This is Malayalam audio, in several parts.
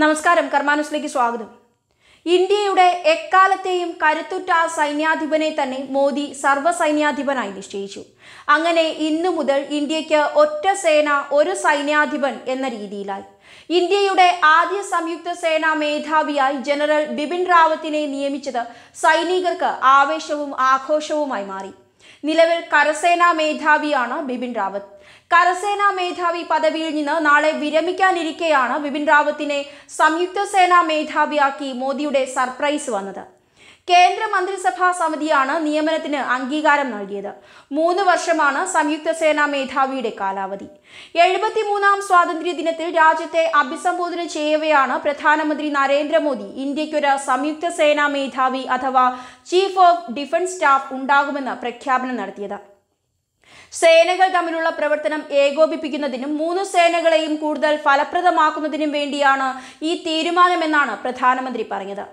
നമസ്കാരം കർമാനുസിലേക്ക് സ്വാഗതം ഇന്ത്യയുടെ എക്കാലത്തെയും കരുത്തുറ്റ സൈന്യാധിപനെ തന്നെ മോദി സർവ്വസൈന്യാധിപനായി നിശ്ചയിച്ചു അങ്ങനെ ഇന്നു മുതൽ ഇന്ത്യക്ക് ഒറ്റ സേന ഒരു സൈന്യാധിപൻ എന്ന രീതിയിലായി ഇന്ത്യയുടെ ആദ്യ സംയുക്ത സേനാ മേധാവിയായി ജനറൽ ബിപിൻ റാവത്തിനെ നിയമിച്ചത് സൈനികർക്ക് ആവേശവും ആഘോഷവുമായി മാറി നിലവിൽ കരസേനാ മേധാവിയാണ് ബിപിൻ റാവത്ത് കരസേനാ മേധാവി പദവിയിൽ നിന്ന് നാളെ വിരമിക്കാനിരിക്കെയാണ് ബിപിൻ റാവത്തിനെ സംയുക്ത സേനാ മേധാവിയാക്കി മോദിയുടെ സർപ്രൈസ് വന്നത് കേന്ദ്ര മന്ത്രിസഭാ സമിതിയാണ് നിയമനത്തിന് അംഗീകാരം നൽകിയത് മൂന്ന് വർഷമാണ് സംയുക്ത സേനാ മേധാവിയുടെ കാലാവധി എഴുപത്തിമൂന്നാം സ്വാതന്ത്ര്യ ദിനത്തിൽ രാജ്യത്തെ അഭിസംബോധന ചെയ്യവെയാണ് പ്രധാനമന്ത്രി നരേന്ദ്രമോദി ഇന്ത്യയ്ക്കൊരു സംയുക്ത സേനാ മേധാവി അഥവാ ചീഫ് ഓഫ് ഡിഫൻസ് സ്റ്റാഫ് ഉണ്ടാകുമെന്ന് പ്രഖ്യാപനം നടത്തിയത് സേനകൾ തമ്മിലുള്ള പ്രവർത്തനം ഏകോപിപ്പിക്കുന്നതിനും മൂന്ന് സേനകളെയും കൂടുതൽ ഫലപ്രദമാക്കുന്നതിനും വേണ്ടിയാണ് ഈ തീരുമാനമെന്നാണ് പ്രധാനമന്ത്രി പറഞ്ഞത്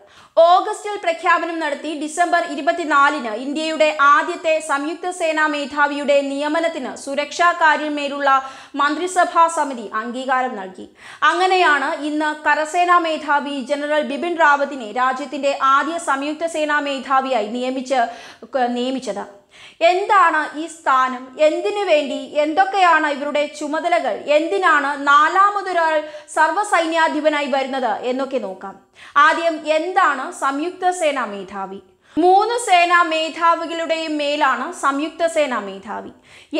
ഓഗസ്റ്റിൽ പ്രഖ്യാപനം നടത്തി ഡിസംബർ ഇരുപത്തിനാലിന് ഇന്ത്യയുടെ ആദ്യത്തെ സംയുക്ത സേനാ മേധാവിയുടെ നിയമനത്തിന് സുരക്ഷാ കാര്യമേലുള്ള മന്ത്രിസഭാ സമിതി അംഗീകാരം നൽകി അങ്ങനെയാണ് ഇന്ന് കരസേനാ മേധാവി ജനറൽ ബിപിൻ റാവത്തിനെ രാജ്യത്തിന്റെ ആദ്യ സംയുക്ത സേനാ മേധാവിയായി നിയമിച്ച് നിയമിച്ചത് എന്താണ് ഈ സ്ഥാനം എന്തിനു വേണ്ടി എന്തൊക്കെയാണ് ഇവരുടെ ചുമതലകൾ എന്തിനാണ് നാലാമതൊരാൾ സർവ്വസൈന്യാധിപനായി വരുന്നത് എന്നൊക്കെ നോക്കാം ആദ്യം എന്താണ് സംയുക്ത സേനാ മേധാവി മൂന്ന് സേനാ മേധാവികളുടെയും മേലാണ് സംയുക്ത സേനാ മേധാവി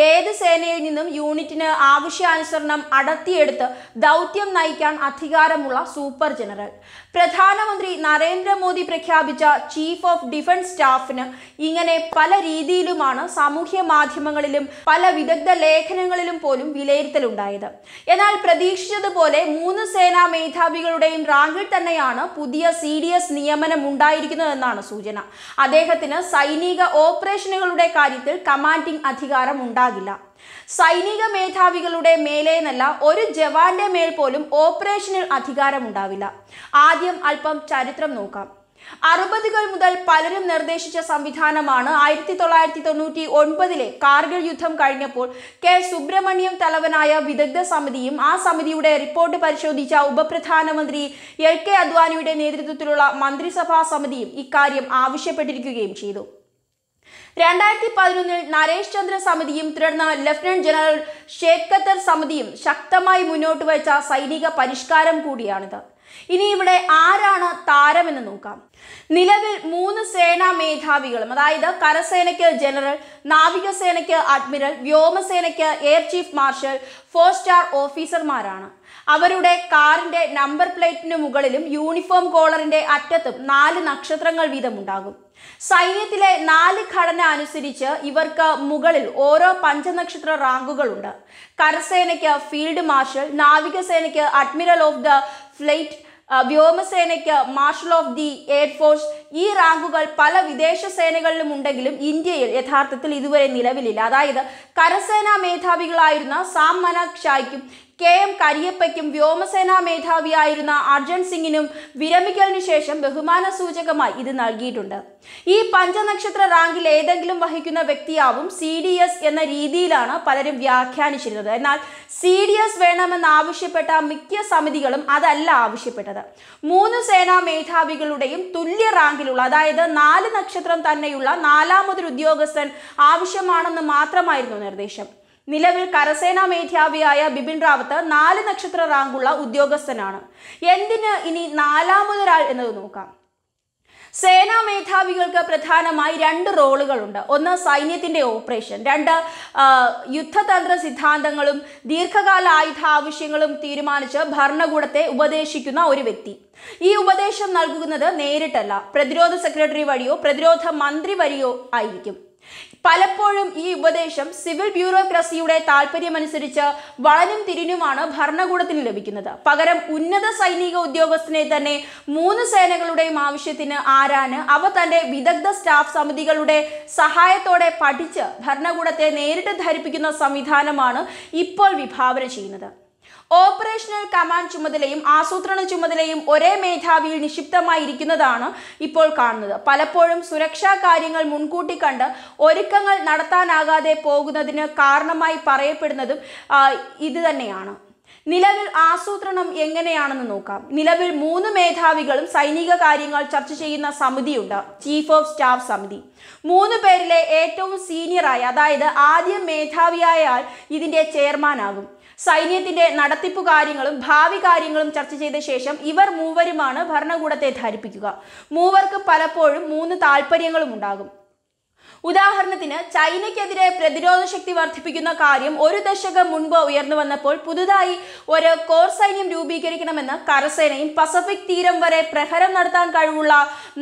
ഏത് സേനയിൽ നിന്നും യൂണിറ്റിന് ആവശ്യാനുസരണം അടത്തിയെടുത്ത് ദൗത്യം നയിക്കാൻ അധികാരമുള്ള സൂപ്പർ ജനറൽ പ്രധാനമന്ത്രി നരേന്ദ്രമോദി പ്രഖ്യാപിച്ച ചീഫ് ഓഫ് ഡിഫൻസ് സ്റ്റാഫിന് ഇങ്ങനെ പല രീതിയിലുമാണ് സാമൂഹ്യ മാധ്യമങ്ങളിലും പല വിദഗ്ധ ലേഖനങ്ങളിലും പോലും വിലയിരുത്തലുണ്ടായത് എന്നാൽ പ്രതീക്ഷിച്ചതുപോലെ മൂന്ന് സേനാ മേധാവികളുടെയും റാങ്കിൽ തന്നെയാണ് പുതിയ സി ഡി എസ് നിയമനം ഉണ്ടായിരിക്കുന്നതെന്നാണ് സൂചന അദ്ദേഹത്തിന് സൈനിക ഓപ്പറേഷനുകളുടെ കാര്യത്തിൽ കമാൻഡിംഗ് അധികാരം ഉണ്ടാകില്ല സൈനിക മേധാവികളുടെ മേലേന്നല്ല ഒരു ജവാന്റെ മേൽ പോലും ഓപ്പറേഷനിൽ അധികാരമുണ്ടാവില്ല ആദ്യം അല്പം ചരിത്രം നോക്കാം അറുപതുകൾ മുതൽ പലരും നിർദ്ദേശിച്ച സംവിധാനമാണ് ആയിരത്തി തൊള്ളായിരത്തി തൊണ്ണൂറ്റി ഒൻപതിലെ കാർഗിൽ യുദ്ധം കഴിഞ്ഞപ്പോൾ കെ സുബ്രഹ്മണ്യം തലവനായ വിദഗ്ധ സമിതിയും ആ സമിതിയുടെ റിപ്പോർട്ട് പരിശോധിച്ച ഉപപ്രധാനമന്ത്രി എൽ കെ അദ്വാനിയുടെ നേതൃത്വത്തിലുള്ള മന്ത്രിസഭാ സമിതിയും ഇക്കാര്യം ആവശ്യപ്പെട്ടിരിക്കുകയും ചെയ്തു രണ്ടായിരത്തി പതിനൊന്നിൽ നരേഷ് ചന്ദ്ര സമിതിയും തുടർന്ന് ലഫ്റ്റനന്റ് ജനറൽ ഷേഖത്തർ സമിതിയും ശക്തമായി മുന്നോട്ട് വച്ച സൈനിക പരിഷ്കാരം കൂടിയാണിത് ഇനി ഇവിടെ ആരാണ് താരമെന്ന് നോക്കാം നിലവിൽ മൂന്ന് സേനാ മേധാവികളും അതായത് കരസേനയ്ക്ക് ജനറൽ നാവികസേനയ്ക്ക് അഡ്മിറൽ വ്യോമസേനയ്ക്ക് air chief marshal four star ഓഫീസർമാരാണ് അവരുടെ കാറിന്റെ നമ്പർ പ്ലേറ്റിന് മുകളിലും യൂണിഫോം കോളറിന്റെ അറ്റത്തും നാല് നക്ഷത്രങ്ങൾ വീതമുണ്ടാകും സൈന്യത്തിലെ നാല് ഘടന അനുസരിച്ച് ഇവർക്ക് മുകളിൽ ഓരോ പഞ്ചനക്ഷത്ര റാങ്കുകളുണ്ട് കരസേനയ്ക്ക് ഫീൽഡ് മാർഷൽ നാവികസേനയ്ക്ക് അഡ്മിറൽ ഓഫ് ദ ഫ്ലൈറ്റ് വ്യോമസേനയ്ക്ക് മാർഷൽ ഓഫ് ദി എയർഫോഴ്സ് ഈ റാങ്കുകൾ പല വിദേശ സേനകളിലും ഉണ്ടെങ്കിലും ഇന്ത്യയിൽ യഥാർത്ഥത്തിൽ ഇതുവരെ നിലവിലില്ല അതായത് കരസേനാ മേധാവികളായിരുന്ന സാം മനക് ഷായ്ക്കും കെ എം കരിയപ്പയ്ക്കും വ്യോമസേനാ മേധാവിയായിരുന്ന അർജൻ സിംഗിനും വിരമിക്കലിനു ശേഷം ബഹുമാന സൂചകമായി ഇത് നൽകിയിട്ടുണ്ട് ഈ പഞ്ചനക്ഷത്ര റാങ്കിൽ ഏതെങ്കിലും വഹിക്കുന്ന വ്യക്തിയാവും സി ഡി എസ് എന്ന രീതിയിലാണ് പലരും വ്യാഖ്യാനിച്ചിരുന്നത് എന്നാൽ സി ഡി എസ് വേണമെന്ന് ആവശ്യപ്പെട്ട മിക്ക സമിതികളും അതല്ല ആവശ്യപ്പെട്ടത് മൂന്ന് സേനാ മേധാവികളുടെയും തുല്യ റാങ്ക് ആണെങ്കിലുള്ള അതായത് നാല് നക്ഷത്രം തന്നെയുള്ള നാലാമതൊരു ഉദ്യോഗസ്ഥൻ ആവശ്യമാണെന്ന് മാത്രമായിരുന്നു നിർദ്ദേശം നിലവിൽ കരസേനാ മേധാവിയായ ബിപിൻ റാവത്ത് നാല് നക്ഷത്ര റാങ്കുള്ള ഉദ്യോഗസ്ഥനാണ് എന്തിന് ഇനി നാലാമതൊരാൾ എന്നത് നോക്കാം സേനാ മേധാവികൾക്ക് പ്രധാനമായി രണ്ട് റോളുകളുണ്ട് ഒന്ന് സൈന്യത്തിൻ്റെ ഓപ്പറേഷൻ രണ്ട് യുദ്ധതന്ത്ര സിദ്ധാന്തങ്ങളും ദീർഘകാല ആയുധ ആവശ്യങ്ങളും തീരുമാനിച്ച് ഭരണകൂടത്തെ ഉപദേശിക്കുന്ന ഒരു വ്യക്തി ഈ ഉപദേശം നൽകുന്നത് നേരിട്ടല്ല പ്രതിരോധ സെക്രട്ടറി വഴിയോ പ്രതിരോധ മന്ത്രി വഴിയോ ആയിരിക്കും പലപ്പോഴും പലപ്പോഴും ഈ ഉപദേശം സിവിൽ ബ്യൂറോക്രസിയുടെ താല്പര്യമനുസരിച്ച് വളനും തിരിഞ്ഞുമാണ് ഭരണകൂടത്തിന് ലഭിക്കുന്നത് പകരം ഉന്നത സൈനിക ഉദ്യോഗസ്ഥനെ തന്നെ മൂന്ന് സേനകളുടെയും ആവശ്യത്തിന് ആരാന് അവ തന്റെ വിദഗ്ധ സ്റ്റാഫ് സമിതികളുടെ സഹായത്തോടെ പഠിച്ച് ഭരണകൂടത്തെ നേരിട്ട് ധരിപ്പിക്കുന്ന സംവിധാനമാണ് ഇപ്പോൾ വിഭാവന ചെയ്യുന്നത് ഓപ്പറേഷണൽ കമാൻഡ് ചുമതലയും ആസൂത്രണ ചുമതലയും ഒരേ മേധാവിയിൽ നിക്ഷിപ്തമായിരിക്കുന്നതാണ് ഇപ്പോൾ കാണുന്നത് പലപ്പോഴും സുരക്ഷാ കാര്യങ്ങൾ മുൻകൂട്ടി കണ്ട് ഒരുക്കങ്ങൾ നടത്താനാകാതെ പോകുന്നതിന് കാരണമായി പറയപ്പെടുന്നതും ഇത് തന്നെയാണ് നിലവിൽ ആസൂത്രണം എങ്ങനെയാണെന്ന് നോക്കാം നിലവിൽ മൂന്ന് മേധാവികളും സൈനിക കാര്യങ്ങൾ ചർച്ച ചെയ്യുന്ന സമിതിയുണ്ട് ചീഫ് ഓഫ് സ്റ്റാഫ് സമിതി മൂന്ന് പേരിലെ ഏറ്റവും സീനിയറായി അതായത് ആദ്യം മേധാവിയായ ആൾ ഇതിൻ്റെ ചെയർമാനാകും സൈന്യത്തിന്റെ നടത്തിപ്പു കാര്യങ്ങളും ഭാവി കാര്യങ്ങളും ചർച്ച ചെയ്ത ശേഷം ഇവർ മൂവരുമാണ് ഭരണകൂടത്തെ ധരിപ്പിക്കുക മൂവർക്ക് പലപ്പോഴും മൂന്ന് താല്പര്യങ്ങളും ഉണ്ടാകും ഉദാഹരണത്തിന് ചൈനയ്ക്കെതിരെ പ്രതിരോധ ശക്തി വർദ്ധിപ്പിക്കുന്ന കാര്യം ഒരു ദശകം മുൻപ് ഉയർന്നു വന്നപ്പോൾ പുതുതായി ഒരു കോർ സൈന്യം രൂപീകരിക്കണമെന്ന് കരസേനയും പസഫിക് തീരം വരെ പ്രഹരം നടത്താൻ കഴിവുള്ള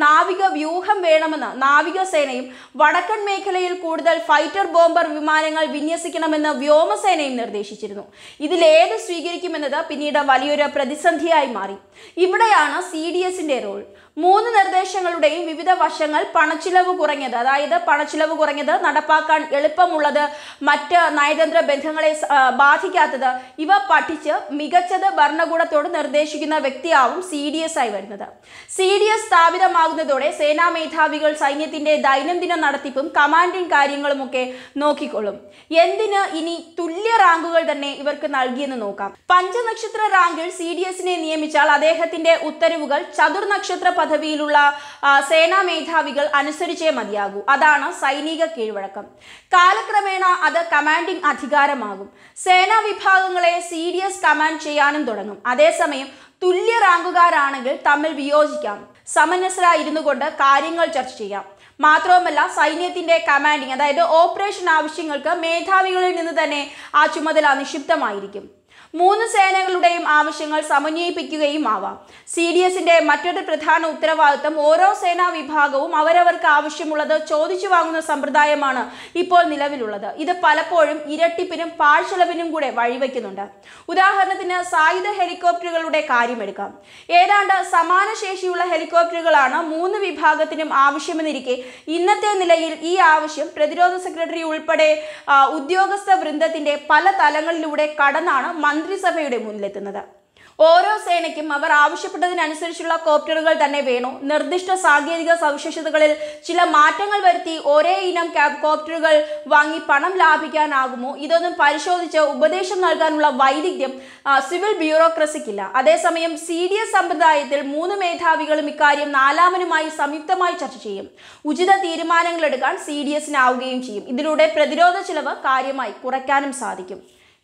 നാവിക വ്യൂഹം വേണമെന്ന് നാവികസേനയും വടക്കൻ മേഖലയിൽ കൂടുതൽ ഫൈറ്റർ ബോംബർ വിമാനങ്ങൾ വിന്യസിക്കണമെന്ന് വ്യോമസേനയും നിർദ്ദേശിച്ചിരുന്നു ഇതിലേത് സ്വീകരിക്കുമെന്നത് പിന്നീട് വലിയൊരു പ്രതിസന്ധിയായി മാറി ഇവിടെയാണ് സി ഡി എസിന്റെ റോൾ മൂന്ന് നിർദ്ദേശങ്ങളുടെയും വിവിധ വശങ്ങൾ പണച്ചിലവ് കുറഞ്ഞത് അതായത് പണച്ചിലവ് കുറഞ്ഞത് നടപ്പാക്കാൻ എളുപ്പമുള്ളത് മറ്റ് നയതന്ത്ര ബന്ധങ്ങളെ ബാധിക്കാത്തത് ഇവ പഠിച്ച് മികച്ചത് ഭരണകൂടത്തോട് നിർദ്ദേശിക്കുന്ന വ്യക്തിയാവും സി ഡി എസ് ആയി വരുന്നത് സി ഡി എസ് സ്ഥാപിതമാകുന്നതോടെ സേനാ മേധാവികൾ സൈന്യത്തിന്റെ ദൈനംദിന നടത്തിപ്പും കമാൻഡിംഗ് കാര്യങ്ങളുമൊക്കെ നോക്കിക്കൊള്ളും എന്തിന് ഇനി തുല്യ റാങ്കുകൾ തന്നെ ഇവർക്ക് നൽകിയെന്ന് നോക്കാം പഞ്ചനക്ഷത്ര റാങ്കിൽ സി ഡി എസിനെ നിയമിച്ചാൽ അദ്ദേഹത്തിന്റെ ഉത്തരവുകൾ ചതുർനക്ഷത്ര പദവിയിലുള്ള സേനാ മേധാവികൾ അനുസരിച്ചേ മതിയാകൂ അതാണ് സൈനിക കീഴ്വഴക്കം കാലക്രമേണ അത് കമാൻഡിംഗ് അധികാരമാകും സേനാ വിഭാഗങ്ങളെ സീരിയസ് കമാൻഡ് ചെയ്യാനും തുടങ്ങും അതേസമയം തുല്യ റാങ്കുകാരാണെങ്കിൽ തമ്മിൽ വിയോജിക്കാം സമനസരായിരുന്നു കൊണ്ട് കാര്യങ്ങൾ ചർച്ച ചെയ്യാം മാത്രവുമല്ല സൈന്യത്തിന്റെ കമാൻഡിങ് അതായത് ഓപ്പറേഷൻ ആവശ്യങ്ങൾക്ക് മേധാവികളിൽ നിന്ന് തന്നെ ആ ചുമതല നിക്ഷിപ്തമായിരിക്കും മൂന്ന് സേനകളുടെയും ആവശ്യങ്ങൾ സമന്വയിപ്പിക്കുകയും ആവാം സി ഡി എസിന്റെ മറ്റൊരു പ്രധാന ഉത്തരവാദിത്തം ഓരോ സേനാ വിഭാഗവും അവരവർക്ക് ആവശ്യമുള്ളത് ചോദിച്ചു വാങ്ങുന്ന സമ്പ്രദായമാണ് ഇപ്പോൾ നിലവിലുള്ളത് ഇത് പലപ്പോഴും ഇരട്ടിപ്പിനും പാഴ്ചെലവിനും കൂടെ വഴിവെക്കുന്നുണ്ട് ഉദാഹരണത്തിന് സായുധ ഹെലികോപ്റ്ററുകളുടെ കാര്യമെടുക്കാം ഏതാണ്ട് സമാന ശേഷിയുള്ള ഹെലികോപ്റ്ററുകളാണ് മൂന്ന് വിഭാഗത്തിനും ആവശ്യമെന്നിരിക്കെ ഇന്നത്തെ നിലയിൽ ഈ ആവശ്യം പ്രതിരോധ സെക്രട്ടറി ഉൾപ്പെടെ ഉദ്യോഗസ്ഥ വൃന്ദത്തിന്റെ പല തലങ്ങളിലൂടെ കടന്നാണ് മന്ത്രിസഭയുടെ മുന്നിലെത്തുന്നത് ഓരോ സേനയ്ക്കും അവർ ആവശ്യപ്പെട്ടതിനനുസരിച്ചുള്ള കോപ്റ്ററുകൾ തന്നെ വേണോ നിർദ്ദിഷ്ട സാങ്കേതിക സവിശേഷതകളിൽ ചില മാറ്റങ്ങൾ വരുത്തി ഒരേ ഇനം കോപ്റ്ററുകൾ വാങ്ങി പണം ലാഭിക്കാനാകുമോ ഇതൊന്നും പരിശോധിച്ച് ഉപദേശം നൽകാനുള്ള വൈദഗ്ധ്യം സിവിൽ ബ്യൂറോക്രസിക്കില്ല അതേസമയം സി ഡി എസ് സമ്പ്രദായത്തിൽ മൂന്ന് മേധാവികളും ഇക്കാര്യം നാലാമനുമായി സംയുക്തമായി ചർച്ച ചെയ്യും ഉചിത തീരുമാനങ്ങൾ എടുക്കാൻ സി ഡി എസിനാവുകയും ചെയ്യും ഇതിലൂടെ പ്രതിരോധ ചിലവ് കാര്യമായി കുറയ്ക്കാനും സാധിക്കും